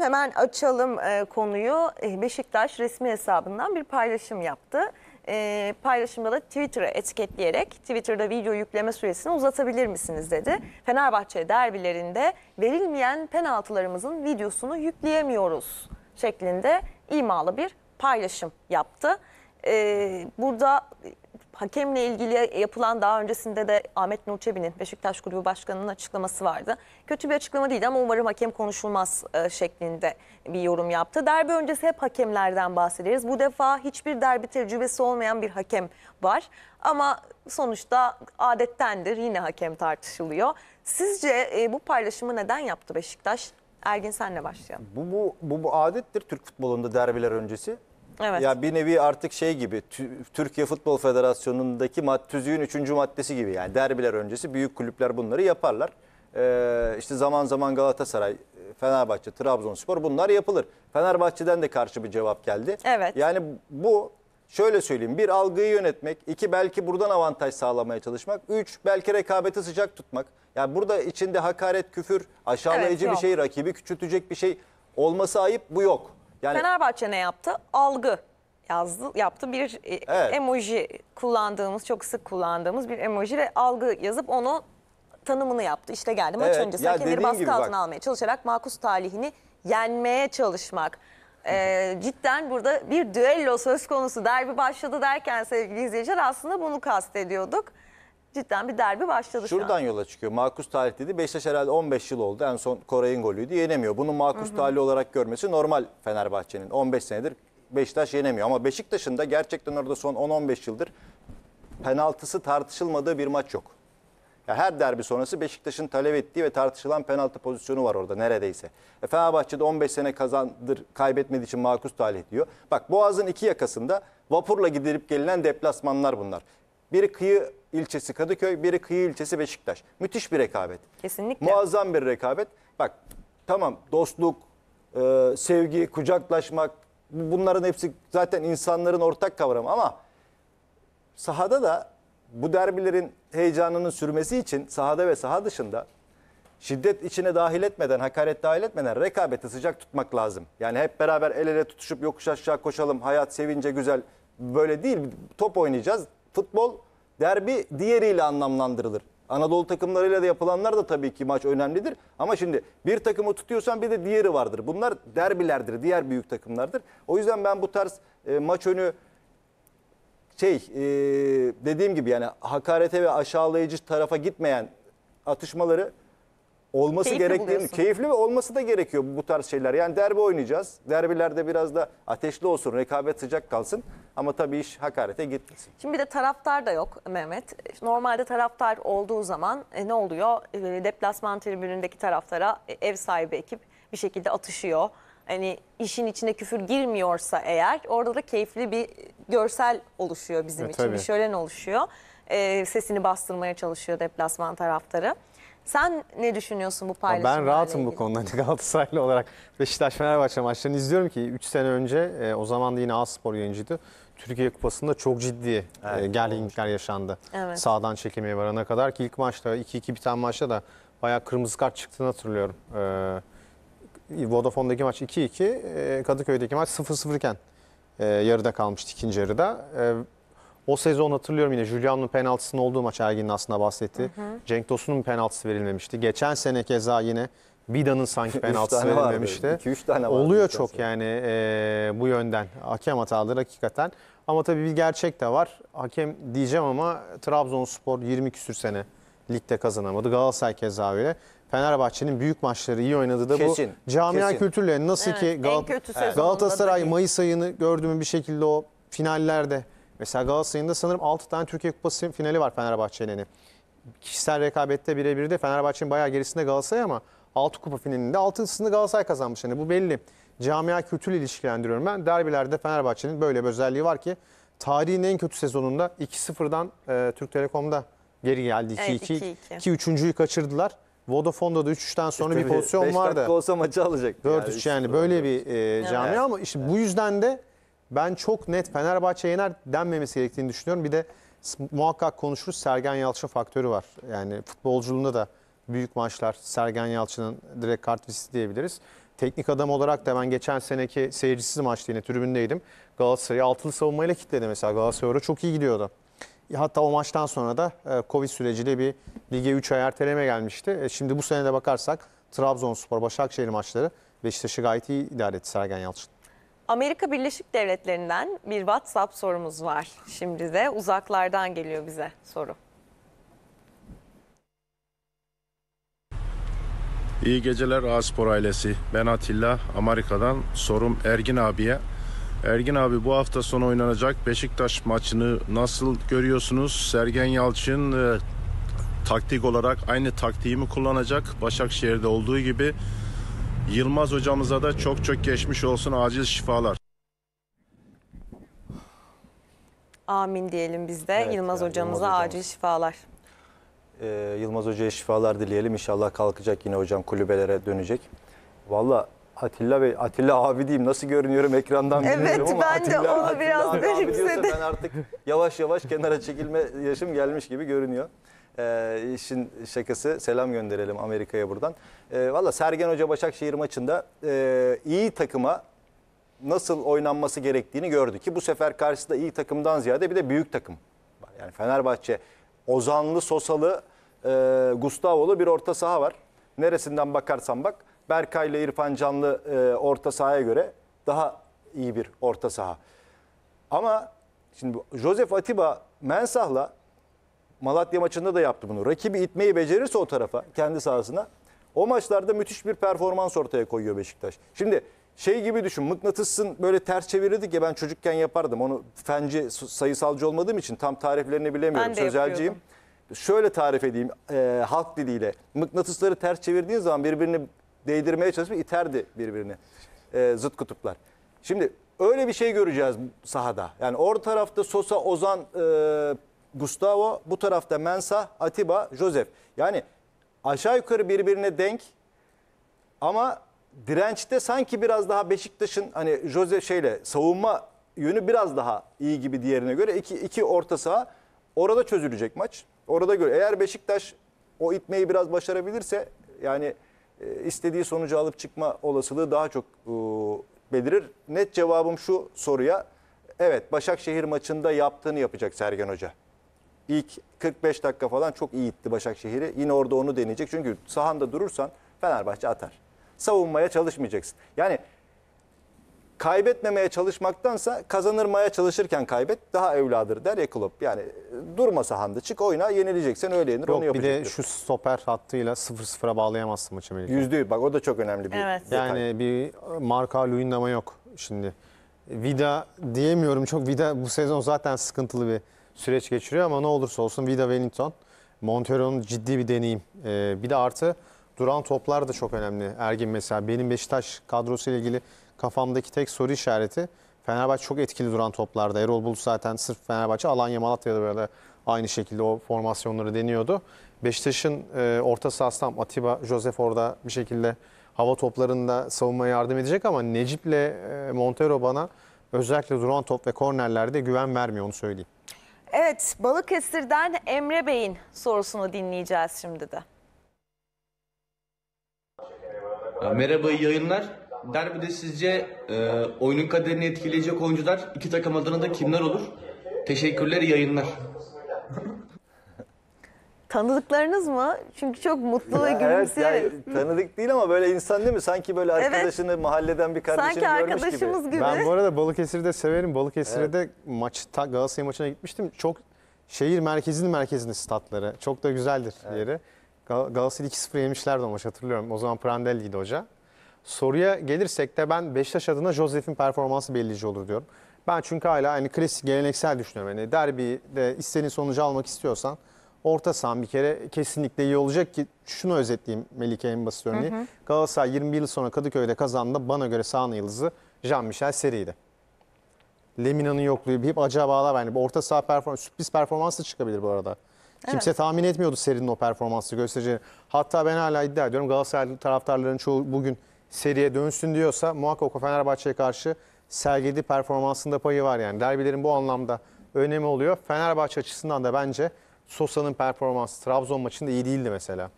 Hemen açalım e, konuyu. E, Beşiktaş resmi hesabından bir paylaşım yaptı. E, paylaşımda da Twitter'a etiketleyerek Twitter'da video yükleme süresini uzatabilir misiniz dedi. Fenerbahçe derbilerinde verilmeyen penaltılarımızın videosunu yükleyemiyoruz şeklinde imalı bir paylaşım yaptı e, burada hakemle ilgili yapılan daha öncesinde de Ahmet Nurçebin'in Beşiktaş Kulübü Başkanı'nın açıklaması vardı. Kötü bir açıklama değil ama umarım hakem konuşulmaz e, şeklinde bir yorum yaptı. Derbi öncesi hep hakemlerden bahsederiz. Bu defa hiçbir derbi tecrübesi olmayan bir hakem var. Ama sonuçta adettendir yine hakem tartışılıyor. Sizce e, bu paylaşımı neden yaptı Beşiktaş? Ergin senle başlayalım. Bu, bu, bu, bu adettir Türk futbolunda derbiler öncesi. Evet. Ya bir nevi artık şey gibi Türkiye Futbol Federasyonu'ndaki mad tüzüğün 3. maddesi gibi yani derbiler öncesi büyük kulüpler bunları yaparlar. Ee, işte zaman zaman Galatasaray, Fenerbahçe, Trabzonspor bunlar yapılır. Fenerbahçe'den de karşı bir cevap geldi. Evet. Yani bu şöyle söyleyeyim. Bir algıyı yönetmek, iki belki buradan avantaj sağlamaya çalışmak, üç belki rekabeti sıcak tutmak. Yani burada içinde hakaret, küfür, aşağılayıcı evet, bir şey, rakibi küçültecek bir şey olması ayıp bu yok. Yani, Fenerbahçe ne yaptı? Algı yazdı, yaptı bir e, evet. emoji kullandığımız, çok sık kullandığımız bir emoji ve algı yazıp onu tanımını yaptı. İşte geldi maç evet. öncesi hakemleri baskı altına almaya çalışarak makus talihini yenmeye çalışmak. Ee, cidden burada bir düello söz konusu derbi başladı derken sevgili izleyiciler aslında bunu kastediyorduk cidden bir derbi başladı Şuradan şu yola çıkıyor. Markus Talih dedi. Beşiktaş herhalde 15 yıl oldu. En son Koray'ın golüydü. Yenemiyor. Bunu Markus Talih olarak görmesi normal Fenerbahçe'nin. 15 senedir Beşiktaş yenemiyor. Ama Beşiktaş'ın da gerçekten orada son 10-15 yıldır penaltısı tartışılmadığı bir maç yok. Ya her derbi sonrası Beşiktaş'ın talep ettiği ve tartışılan penaltı pozisyonu var orada neredeyse. E Fenerbahçe'de 15 sene kazandır kaybetmediği için makus talih diyor. Bak Boğaz'ın iki yakasında vapurla gidilip gelinen deplasmanlar bunlar. Biri kıyı ilçesi Kadıköy, biri kıyı ilçesi Beşiktaş. Müthiş bir rekabet. Kesinlikle. Muazzam bir rekabet. Bak tamam dostluk, e, sevgi, kucaklaşmak bunların hepsi zaten insanların ortak kavramı ama sahada da bu derbilerin heyecanının sürmesi için sahada ve saha dışında şiddet içine dahil etmeden, hakaret dahil etmeden rekabeti sıcak tutmak lazım. Yani hep beraber el ele tutuşup yokuş aşağı koşalım, hayat sevince güzel böyle değil. Top oynayacağız. Futbol derbi diğeriyle anlamlandırılır. Anadolu takımlarıyla da yapılanlar da tabii ki maç önemlidir. Ama şimdi bir takımı tutuyorsan bir de diğeri vardır. Bunlar derbilerdir, diğer büyük takımlardır. O yüzden ben bu tarz e, maç önü şey e, dediğim gibi yani hakarete ve aşağılayıcı tarafa gitmeyen atışmaları olması Keyifli gerektiğini buluyorsun. keyifli ve olması da gerekiyor bu, tarz şeyler. Yani derbi oynayacağız. Derbilerde biraz da ateşli olsun, rekabet sıcak kalsın. Ama tabii iş hakarete gitmesin. Şimdi bir de taraftar da yok Mehmet. Normalde taraftar olduğu zaman e, ne oluyor? E, deplasman tribünündeki taraftara e, ev sahibi ekip bir şekilde atışıyor. Hani işin içine küfür girmiyorsa eğer orada da keyifli bir görsel oluşuyor bizim E, için. tabii. Bir şölen oluşuyor. E, sesini bastırmaya çalışıyor deplasman taraftarı. Sen ne düşünüyorsun bu paylaşımla Ben rahatım bu konuda Galatasaraylı olarak. Beşiktaş-Fenerbahçe maçlarını izliyorum ki 3 sene önce e, o zaman da yine Aspor spor yayıncıydı. Türkiye Kupası'nda çok ciddi e, evet, e, gerginlikler yaşandı. Evet. Sağdan çekilmeye varana kadar ki ilk maçta 2-2 biten maçta da bayağı kırmızı kart çıktığını hatırlıyorum. E, Vodafone'daki maç 2-2, e, Kadıköy'deki maç 0-0 iken e, yarıda kalmıştı ikinci yarıda. E, o sezon hatırlıyorum yine Julian'ın penaltısının olduğu maç Ergin'in aslında bahsetti. Hı hı. Cenk Tosun'un penaltısı verilmemişti. Geçen sene keza yine Bida'nın sanki penaltısı verilmemişti. 2-3 tane vardı. Oluyor çok sene. yani e, bu yönden. Hakem hataları hakikaten. Ama tabii bir gerçek de var. Hakem diyeceğim ama Trabzonspor 20 küsür sene ligde kazanamadı. Galatasaray keza öyle. Fenerbahçe'nin büyük maçları iyi oynadı da kesin, bu camia kesin. nasıl evet, ki Gal Galatasaray Mayıs ayını gördüğümü bir şekilde o finallerde Mesela Galatasaray'ın da sanırım 6 tane Türkiye Kupası finali var Fenerbahçe'nin. Kişisel rekabette birebir de Fenerbahçe'nin bayağı gerisinde Galatasaray ama 6 kupa finalinde 6'sını Galatasaray kazanmış. Yani bu belli. Camia kültürü ilişkilendiriyorum ben. Derbilerde Fenerbahçe'nin böyle bir özelliği var ki tarihin en kötü sezonunda 2-0'dan e, Türk Telekom'da geri geldi 2-2. Evet, ki üçüncüyü kaçırdılar. Vodafone'da da 3-3'ten sonra işte bir pozisyon vardı. 5 dakika olsa maçı alacak. 4-3 yani, yani böyle bir e, camia evet. ama işte evet. bu yüzden de ben çok net Fenerbahçe yener denmemesi gerektiğini düşünüyorum. Bir de muhakkak konuşuruz Sergen Yalçın faktörü var. Yani futbolculuğunda da büyük maçlar Sergen Yalçın'ın direkt kart viziti diyebiliriz. Teknik adam olarak da ben geçen seneki seyircisiz maçta yine tribündeydim. Galatasaray'ı altılı savunmayla kilitledi mesela. Galatasaray'a çok iyi gidiyordu. Hatta o maçtan sonra da e, Covid süreciyle bir lige 3 ay erteleme gelmişti. E, şimdi bu senede bakarsak Trabzonspor, Başakşehir maçları Beşiktaş'ı gayet iyi idare etti Sergen Yalçın. Amerika Birleşik Devletleri'nden bir WhatsApp sorumuz var. Şimdi de uzaklardan geliyor bize soru. İyi geceler Aspor ailesi. Ben Atilla. Amerika'dan sorum Ergin abiye. Ergin abi bu hafta sonu oynanacak Beşiktaş maçını nasıl görüyorsunuz? Sergen Yalçın e, taktik olarak aynı taktiği mi kullanacak? Başakşehir'de olduğu gibi Yılmaz hocamıza da çok çok geçmiş olsun acil şifalar. Amin diyelim biz de evet, Yılmaz yani hocamıza Yılmaz acil şifalar. Ee, Yılmaz hocaya şifalar dileyelim. İnşallah kalkacak yine hocam kulübelere dönecek. Valla Atilla Bey, Atilla abi diyeyim nasıl görünüyorum ekrandan evet, ama ben Atilla, de onu Atilla biraz garipsedim. Ben artık yavaş yavaş kenara çekilme yaşım gelmiş gibi görünüyor. E, işin şakası selam gönderelim Amerika'ya buradan. E, Valla Sergen Hoca Başakşehir maçında e, iyi takıma nasıl oynanması gerektiğini gördü. Ki bu sefer karşısında iyi takımdan ziyade bir de büyük takım. Yani Fenerbahçe Ozanlı, Sosalı, e, Gustavo'lu bir orta saha var. Neresinden bakarsan bak Berkay ile İrfan Canlı e, orta sahaya göre daha iyi bir orta saha. Ama şimdi Joseph Atiba Mensah'la Malatya maçında da yaptı bunu. Rakibi itmeyi becerirse o tarafa, kendi sahasına o maçlarda müthiş bir performans ortaya koyuyor Beşiktaş. Şimdi şey gibi düşün mıknatısın böyle ters çevirirdik ya ben çocukken yapardım. Onu fenci sayısalcı olmadığım için tam tariflerini bilemiyorum. Sözelciyim. Şöyle tarif edeyim e, halk diliyle. Mıknatısları ters çevirdiğin zaman birbirini değdirmeye çalışıp iterdi birbirini. E, zıt kutuplar. Şimdi öyle bir şey göreceğiz sahada. Yani orta tarafta Sosa, Ozan, e, Gustavo, bu tarafta Mensah, Atiba, Josef. Yani aşağı yukarı birbirine denk ama dirençte sanki biraz daha Beşiktaş'ın hani Josef şeyle savunma yönü biraz daha iyi gibi diğerine göre. iki, iki orta saha orada çözülecek maç. Orada göre eğer Beşiktaş o itmeyi biraz başarabilirse yani e, istediği sonucu alıp çıkma olasılığı daha çok e, belirir. Net cevabım şu soruya. Evet Başakşehir maçında yaptığını yapacak Sergen Hoca ilk 45 dakika falan çok iyi itti Başakşehir'i. Yine orada onu deneyecek. Çünkü sahanda durursan Fenerbahçe atar. Savunmaya çalışmayacaksın. Yani kaybetmemeye çalışmaktansa kazanırmaya çalışırken kaybet daha evladır der ya Klopp. Yani durma sahanda çık oyna yenileceksen öyle yenir Yok, onu yapacaksın. Bir de şu stoper hattıyla 0-0'a bağlayamazsın maçı Melike. Yüzde bak o da çok önemli bir evet. Yani bir marka Luyendama yok şimdi. Vida diyemiyorum çok Vida bu sezon zaten sıkıntılı bir süreç geçiriyor ama ne olursa olsun Vida Wellington, Montero'nun ciddi bir deneyim. E, bir de artı duran toplar da çok önemli Ergin mesela. Benim Beşiktaş kadrosu ile ilgili kafamdaki tek soru işareti Fenerbahçe çok etkili duran toplarda. Erol Bulut zaten sırf Fenerbahçe, Alanya, Malatya'da böyle aynı şekilde o formasyonları deniyordu. Beşiktaş'ın e, orta sahasından Atiba, Josef orada bir şekilde hava toplarında savunmaya yardım edecek ama Necip'le e, Montero bana özellikle duran top ve kornerlerde güven vermiyor onu söyleyeyim. Evet, Balıkesir'den Emre Bey'in sorusunu dinleyeceğiz şimdi de. Merhaba iyi yayınlar. Derbide sizce e, oyunun kaderini etkileyecek oyuncular iki takım adına da kimler olur? Teşekkürler iyi yayınlar. Tanıdıklarınız mı? Çünkü çok mutlu ve gülümseyerek. Evet, yani, tanıdık değil ama böyle insan değil mi? Sanki böyle arkadaşını evet. mahalleden bir kardeşini Sanki görmüş gibi. Sanki arkadaşımız gibi. Ben bu arada Balıkesir'de severim. Balıkesir'de evet. maç, Galatasaray maçına gitmiştim. Çok şehir merkezinin merkezinde statları. Çok da güzeldir evet. yeri. Galatasaray 2-0 yemişlerdi o maçı hatırlıyorum. O zaman Prandelli'ydi hoca. Soruya gelirsek de ben Beşiktaş adına Josef'in performansı belirleyici olur diyorum. Ben çünkü hala hani klasik geleneksel düşünüyorum. Yani derbide istediğin sonucu almak istiyorsan orta saha bir kere kesinlikle iyi olacak ki şunu özetleyeyim Melike en basit örneği. Hı hı. Galatasaray 21 yıl sonra Kadıköy'de kazandı. bana göre sahanın yıldızı Jean-Michel Seri'ydi. Lemina'nın yokluğu bir hep acabalar yani orta saha performans sürpriz performansı çıkabilir bu arada. Kimse evet. tahmin etmiyordu serinin o performansı göstereceğini. Hatta ben hala iddia ediyorum Galatasaray taraftarların çoğu bugün seriye dönsün diyorsa muhakkak o Fenerbahçe'ye karşı sergilediği performansında payı var yani. Derbilerin bu anlamda önemi oluyor. Fenerbahçe açısından da bence Sosa'nın performansı Trabzon maçında iyi değildi mesela.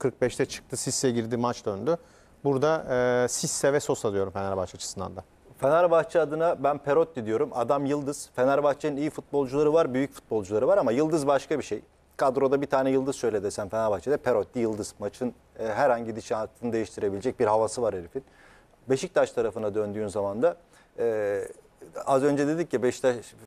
45'te çıktı, Sisse girdi, maç döndü. Burada e, Sisse ve Sosa diyorum Fenerbahçe açısından da. Fenerbahçe adına ben Perotti diyorum. Adam Yıldız. Fenerbahçe'nin iyi futbolcuları var, büyük futbolcuları var ama Yıldız başka bir şey. Kadroda bir tane Yıldız söyle desem Fenerbahçe'de Perotti Yıldız. Maçın e, herhangi gidişatını değiştirebilecek bir havası var herifin. Beşiktaş tarafına döndüğün zaman da e, az önce dedik ya Beşiktaş